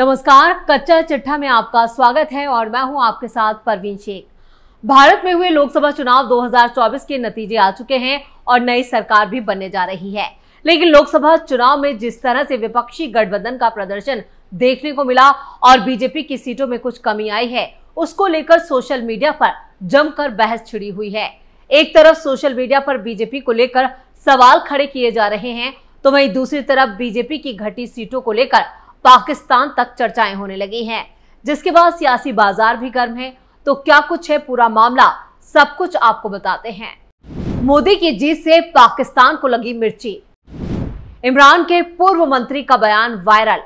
नमस्कार कच्चा चिट्ठा में आपका स्वागत है और मैं हूं आपके साथ परवीन शेख भारत में हुए लोकसभा चुनाव 2024 के नतीजे आ चुके हैं और नई सरकार भी बनने जा रही है लेकिन लोकसभा चुनाव में जिस तरह से विपक्षी गठबंधन का प्रदर्शन देखने को मिला और बीजेपी की सीटों में कुछ कमी आई है उसको लेकर सोशल मीडिया पर जमकर बहस छिड़ी हुई है एक तरफ सोशल मीडिया पर बीजेपी को लेकर सवाल खड़े किए जा रहे हैं तो वहीं दूसरी तरफ बीजेपी की घटी सीटों को लेकर पाकिस्तान तक चर्चाएं होने लगी हैं जिसके बाद सियासी बाजार भी गर्म है तो क्या कुछ है पूरा मामला सब कुछ आपको बताते हैं मोदी की जीत से पाकिस्तान को लगी मिर्ची इमरान के पूर्व मंत्री का बयान वायरल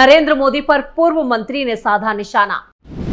नरेंद्र मोदी पर पूर्व मंत्री ने साधा निशाना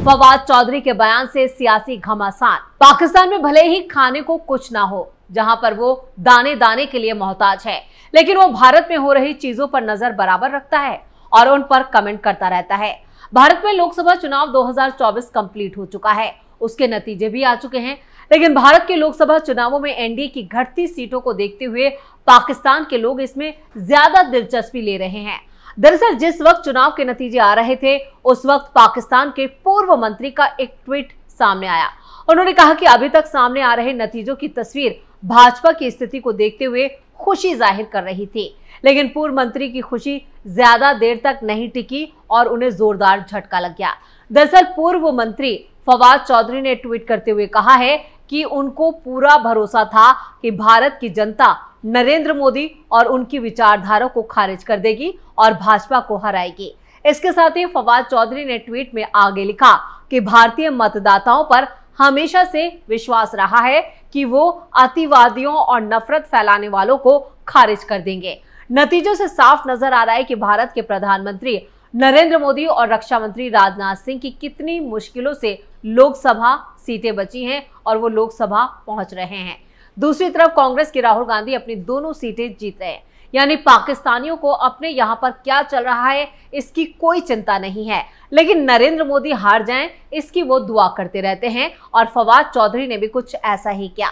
फवाद चौधरी के बयान से सियासी घमासान पाकिस्तान में भले ही खाने को कुछ ना हो जहां पर वो दाने दाने के लिए मोहताज है लेकिन वो भारत में हो रही चीजों पर नजर बराबर रखता है और उन पर कमेंट करता रहता है भारत में लोकसभा चुनाव 2024 कंप्लीट हो चुका है उसके नतीजे भी आ चुके हैं लेकिन भारत के लोकसभा चुनावों में एनडीए की घटती सीटों को देखते हुए पाकिस्तान के लोग इसमें ज्यादा दिलचस्पी ले रहे हैं दरअसल जिस वक्त चुनाव के नतीजे आ रहे थे उस वक्त पाकिस्तान के पूर्व मंत्री का एक ट्वीट सामने आया उन्होंने कहा कि अभी तक सामने आ रहे नतीजों की तस्वीर भाजपा की स्थिति को देखते हुए खुशी जाहिर कर रही थी लेकिन पूर्व मंत्री की खुशी ज्यादा देर तक नहीं टिकी और उन्हें जोरदार झटका लग गया दरअसल पूर्व मंत्री फवाद चौधरी ने ट्वीट करते हुए कहा है कि उनको पूरा भरोसा था कि भारत की जनता नरेंद्र मोदी और उनकी विचारधारा को खारिज कर देगी और भाजपा को हराएगी इसके साथ ही फवाद चौधरी ने ट्वीट में आगे लिखा कि भारतीय मतदाताओं पर हमेशा से विश्वास रहा है कि वो अतिवादियों और नफरत फैलाने वालों को खारिज कर देंगे नतीजों से साफ नजर आ रहा है कि भारत के प्रधानमंत्री नरेंद्र मोदी और रक्षा मंत्री राजनाथ सिंह की कितनी मुश्किलों से लोकसभा सीटें बची हैं और वो लोकसभा पहुंच रहे हैं दूसरी तरफ कांग्रेस के राहुल गांधी अपनी दोनों सीटें जीत रहे हैं यानी पाकिस्तानियों को अपने यहां पर क्या चल रहा है इसकी कोई चिंता नहीं है लेकिन नरेंद्र मोदी हार जाएं इसकी वो दुआ करते रहते हैं और फवाद चौधरी ने भी कुछ ऐसा ही किया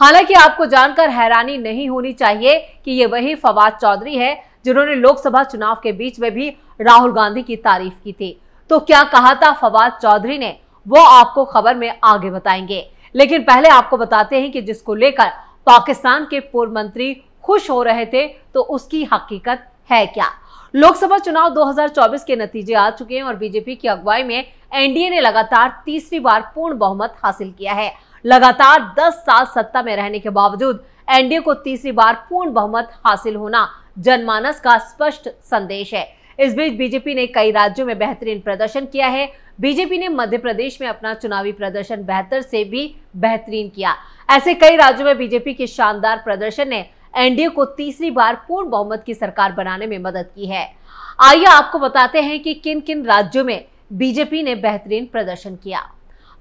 हालांकि आपको जानकर हैरानी नहीं होनी चाहिए कि ये वही फवाद चौधरी है जिन्होंने लोकसभा चुनाव के बीच में भी राहुल गांधी की तारीफ की थी तो क्या कहा था फवाद चौधरी ने वो आपको खबर में आगे बताएंगे लेकिन पहले आपको बताते हैं कि जिसको लेकर पाकिस्तान के पूर्व मंत्री खुश हो रहे थे तो उसकी हकीकत है क्या लोकसभा चुनाव 2024 के नतीजे आ चुके हैं और बीजेपी की अगुवाई में एनडीए ने लगातार तीसरी बार पूर्ण बहुमत हासिल किया है लगातार 10 साल सत्ता में रहने के बावजूद एनडीए को तीसरी बार पूर्ण बहुमत हासिल होना जनमानस का स्पष्ट संदेश है इस बीच बीजेपी ने कई राज्यों में बेहतरीन प्रदर्शन किया है बीजेपी ने मध्य प्रदेश में अपना चुनावी प्रदर्शन बेहतर से भी बेहतरीन किया ऐसे कई राज्यों में बीजेपी के शानदार प्रदर्शन ने एनडीए को तीसरी बार पूर्ण बहुमत की सरकार बनाने में मदद की है आइए आपको बताते हैं कि किन किन राज्यों में बीजेपी ने बेहतरीन प्रदर्शन किया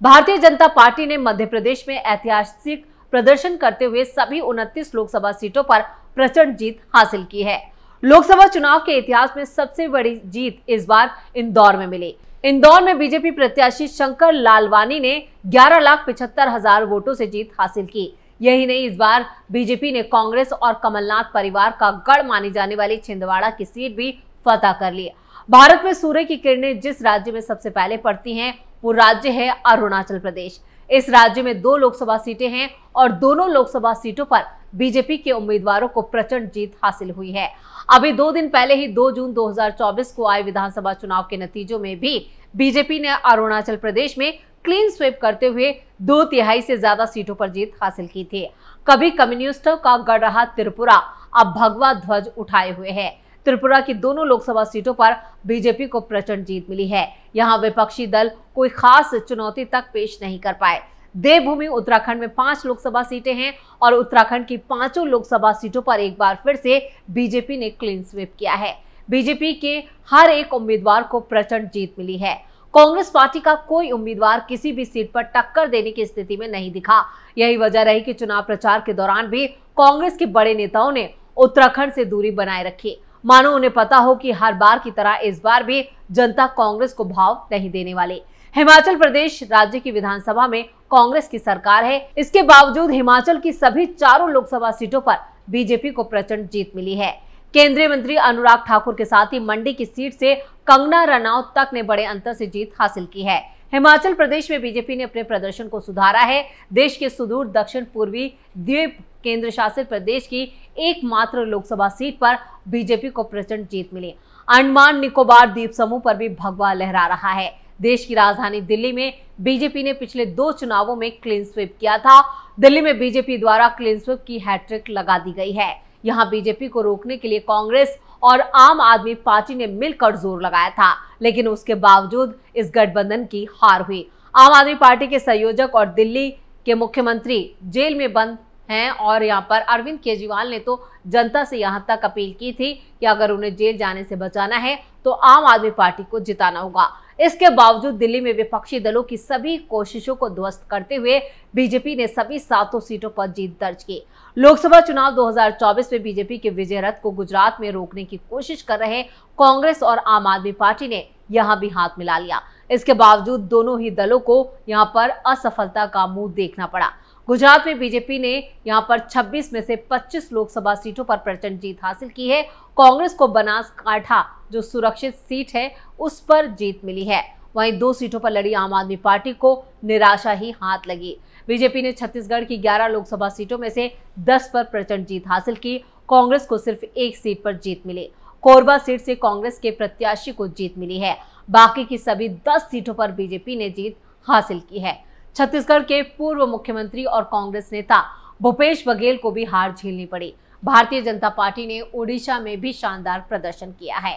भारतीय जनता पार्टी ने मध्य प्रदेश में ऐतिहासिक प्रदर्शन करते हुए सभी उनतीस लोकसभा सीटों पर प्रचंड जीत हासिल की है लोकसभा चुनाव के इतिहास में सबसे बड़ी जीत इस बार इंदौर में मिली इंदौर में बीजेपी प्रत्याशी शंकर लालवानी ने ग्यारह लाख पिछहत्तर हजार वोटों से जीत हासिल की यही नहीं इस बार बीजेपी ने कांग्रेस और कमलनाथ परिवार का गढ़ मानी जाने वाली छिंदवाड़ा की सीट भी फतह कर ली भारत में सूर्य की किरणें जिस राज्य में सबसे पहले पड़ती हैं वो राज्य है अरुणाचल प्रदेश इस राज्य में दो लोकसभा सीटें हैं और दोनों लोकसभा सीटों पर बीजेपी के उम्मीदवारों को प्रचंड जीत हासिल हुई है अभी दो दिन पहले ही 2 जून 2024 को आए विधानसभा चुनाव के नतीजों में भी बीजेपी ने अरुणाचल प्रदेश में क्लीन स्वेप करते हुए दो तिहाई से ज्यादा सीटों पर जीत हासिल की थी कभी कम्युनिस्टों का गढ़ रहा त्रिपुरा अब भगवा ध्वज उठाए हुए है त्रिपुरा की दोनों लोकसभा सीटों पर बीजेपी को प्रचंड जीत मिली है यहाँ विपक्षी दल कोई खास चुनौती तक पेश नहीं कर पाए देवभूमि उत्तराखंड में पांच लोकसभा सीटें हैं और उत्तराखंड की पांचों लोकसभा सीटों पर एक बार फिर से बीजेपी ने क्लीन स्वीप किया है बीजेपी के हर एक उम्मीदवार को प्रचंड जीत मिली है कांग्रेस पार्टी का कोई उम्मीदवार किसी भी सीट पर टक्कर देने की स्थिति में नहीं दिखा यही वजह रही कि चुनाव प्रचार के दौरान भी कांग्रेस के बड़े नेताओं ने उत्तराखंड से दूरी बनाए रखी मानो उन्हें पता हो कि हर बार की तरह इस बार भी जनता कांग्रेस को भाव नहीं देने वाले हिमाचल प्रदेश राज्य की विधानसभा में कांग्रेस की सरकार है इसके बावजूद हिमाचल की सभी चारों लोकसभा सीटों पर बीजेपी को प्रचंड जीत मिली है केंद्रीय मंत्री अनुराग ठाकुर के साथ ही मंडी की सीट से कंगना रनौत तक ने बड़े अंतर से जीत हासिल की है हिमाचल प्रदेश में बीजेपी ने अपने प्रदर्शन को सुधारा है देश के सुदूर दक्षिण पूर्वी द्वीप केंद्र शासित प्रदेश की एकमात्र लोकसभा सीट पर बीजेपी को प्रचंड जीत मिली अंडमान निकोबार द्वीप समूह पर भी भगवा लहरा रहा है देश की राजधानी दिल्ली में बीजेपी ने पिछले दो चुनावों में क्लीन स्वीप किया था दिल्ली में बीजेपी द्वारा क्लीन स्वीप की हैट्रिक लगा दी गई है यहां बीजेपी को रोकने के लिए कांग्रेस और आम आदमी पार्टी ने मिलकर जोर लगाया था लेकिन उसके बावजूद इस गठबंधन की हार हुई आम आदमी पार्टी के संयोजक और दिल्ली के मुख्यमंत्री जेल में बंद हैं और यहाँ पर अरविंद केजरीवाल ने तो जनता से यहाँ तक अपील की थी कि अगर उन्हें जेल जाने से बचाना है तो आम आदमी पार्टी को जिताना होगा इसके बावजूद दिल्ली में विपक्षी दलों की सभी कोशिशों को ध्वस्त करते हुए बीजेपी ने सभी सातों सीटों पर जीत दर्ज की लोकसभा चुनाव 2024 में बीजेपी के विजय रथ को गुजरात में रोकने की कोशिश कर रहे कांग्रेस और आम आदमी पार्टी ने यहाँ भी हाथ मिला लिया इसके बावजूद दोनों ही दलों को यहाँ पर असफलता का मुंह देखना पड़ा गुजरात में बीजेपी ने यहां पर 26 में से 25 लोकसभा सीटों पर प्रचंड जीत हासिल की है कांग्रेस को बनासकाठा जो सुरक्षित सीट है उस पर जीत मिली है वहीं दो सीटों पर लड़ी आम आदमी पार्टी को निराशा ही हाथ लगी बीजेपी ने छत्तीसगढ़ की 11 लोकसभा सीटों में से 10 पर प्रचंड जीत हासिल की कांग्रेस को सिर्फ एक सीट पर जीत मिली कोरबा सीट से कांग्रेस के प्रत्याशी को जीत मिली है बाकी की सभी 10 सीटों पर बीजेपी ने जीत हासिल की है छत्तीसगढ़ के पूर्व मुख्यमंत्री और कांग्रेस नेता भूपेश बघेल को भी हार झेलनी पड़ी भारतीय जनता पार्टी ने ओडिशा में भी शानदार प्रदर्शन किया है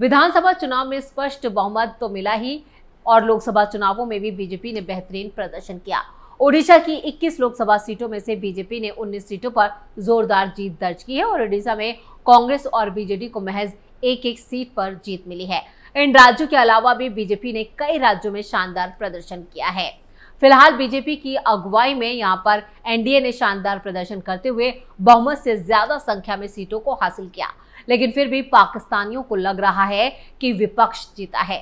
विधानसभा चुनाव में स्पष्ट बहुमत तो मिला ही और लोकसभा चुनावों में भी बीजेपी ने बेहतरीन प्रदर्शन किया ओडिशा की 21 लोकसभा सीटों में से बीजेपी ने 19 सीटों पर जोरदार जीत दर्ज की है और ओडिशा में कांग्रेस और बीजेडी को महज एक एक सीट पर जीत मिली है इन राज्यों के अलावा भी बीजेपी ने कई राज्यों में शानदार प्रदर्शन किया है फिलहाल बीजेपी की अगुवाई में यहाँ पर एनडीए ने शानदार प्रदर्शन करते हुए बहुमत से ज्यादा संख्या में सीटों को हासिल किया लेकिन फिर भी पाकिस्तानियों को लग रहा है कि विपक्ष जीता है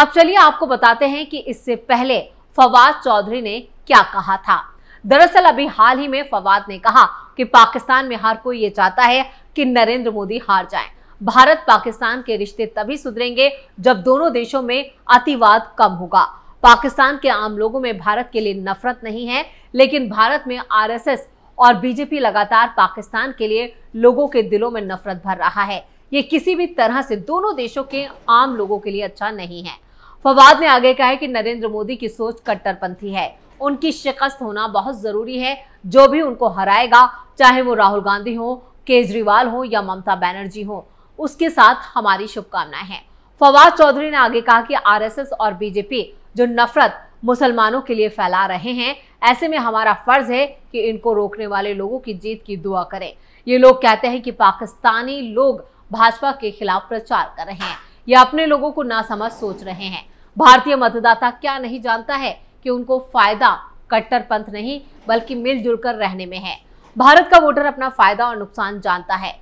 अब चलिए आपको बताते हैं कि इससे पहले फवाद चौधरी ने क्या कहा था दरअसल अभी हाल ही में फवाद ने कहा कि पाकिस्तान में हर कोई ये चाहता है कि नरेंद्र मोदी हार जाए भारत पाकिस्तान के रिश्ते तभी सुधरेंगे जब दोनों देशों में अतिवाद कम होगा पाकिस्तान के आम लोगों में भारत के लिए नफरत नहीं है लेकिन भारत में आरएसएस और बीजेपी लगातार पाकिस्तान के लिए लोगों के दिलों में नफरत भर रहा है ये किसी भी तरह से दोनों देशों के आम लोगों के लिए अच्छा नहीं है फवाद ने आगे कहा है कि नरेंद्र मोदी की सोच कट्टरपंथी है उनकी शिकस्त होना बहुत जरूरी है जो भी उनको हराएगा चाहे वो राहुल गांधी हो केजरीवाल हो या ममता बनर्जी हो उसके साथ हमारी शुभकामनाएं हैं फवाद चौधरी ने आगे कहा कि आरएसएस और बीजेपी जो नफरत मुसलमानों के लिए फैला रहे हैं ऐसे में हमारा फर्ज है कि इनको रोकने वाले लोगों की जीत की दुआ करें ये लोग कहते हैं कि पाकिस्तानी लोग भाजपा के खिलाफ प्रचार कर रहे हैं या अपने लोगों को नासमझ सोच रहे हैं भारतीय मतदाता क्या नहीं जानता है कि उनको फायदा कट्टरपंथ नहीं बल्कि मिलजुल कर रहने में है भारत का वोटर अपना फायदा और नुकसान जानता है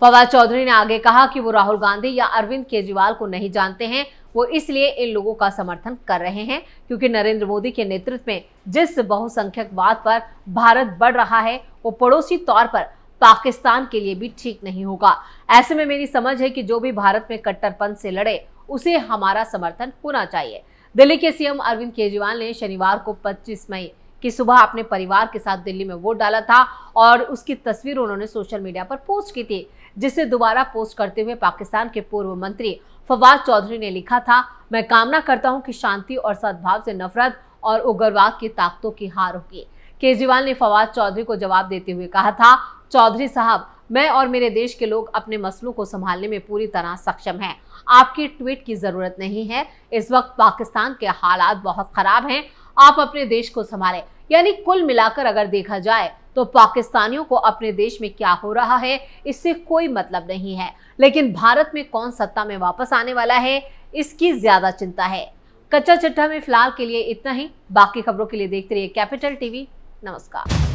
फवाद चौधरी ने आगे कहा कि वो राहुल गांधी या अरविंद केजरीवाल को नहीं जानते हैं वो इसलिए इन लोगों का समर्थन कर रहे हैं क्योंकि नरेंद्र मोदी के नेतृत्व में जिस बहुसंख्यकवाद पर भारत बढ़ रहा है वो पड़ोसी तौर पर पाकिस्तान के लिए भी ठीक नहीं होगा ऐसे में मेरी समझ है कि जो भी भारत में कट्टरपन से लड़े उसे हमारा समर्थन होना चाहिए दिल्ली के सीएम अरविंद केजरीवाल ने शनिवार को 25 मई कि सुबह अपने परिवार के साथ दिल्ली में वोट डाला था और उसकी तस्वीर उन्होंने सोशल मीडिया पर पोस्ट की थी जिसे दोबारा पोस्ट करते हुए पाकिस्तान के पूर्व मंत्री फवाद चौधरी ने लिखा था मैं कामना करता हूं कि शांति और सद्भाव से नफरत और उग्रवाद की ताकतों की हार होगी केजरीवाल ने फवाद चौधरी को जवाब देते हुए कहा था चौधरी साहब मैं और मेरे देश के लोग अपने मसलों को संभालने में पूरी तरह सक्षम हैं आपकी ट्वीट की जरूरत नहीं है इस वक्त पाकिस्तान के हालात बहुत खराब हैं आप अपने देश को संभालें यानी कुल मिलाकर अगर देखा जाए तो पाकिस्तानियों को अपने देश में क्या हो रहा है इससे कोई मतलब नहीं है लेकिन भारत में कौन सत्ता में वापस आने वाला है इसकी ज्यादा चिंता है कच्चा चट्टा में फिलहाल के लिए इतना ही बाकी खबरों के लिए देखते रहिए कैपिटल टीवी नमस्कार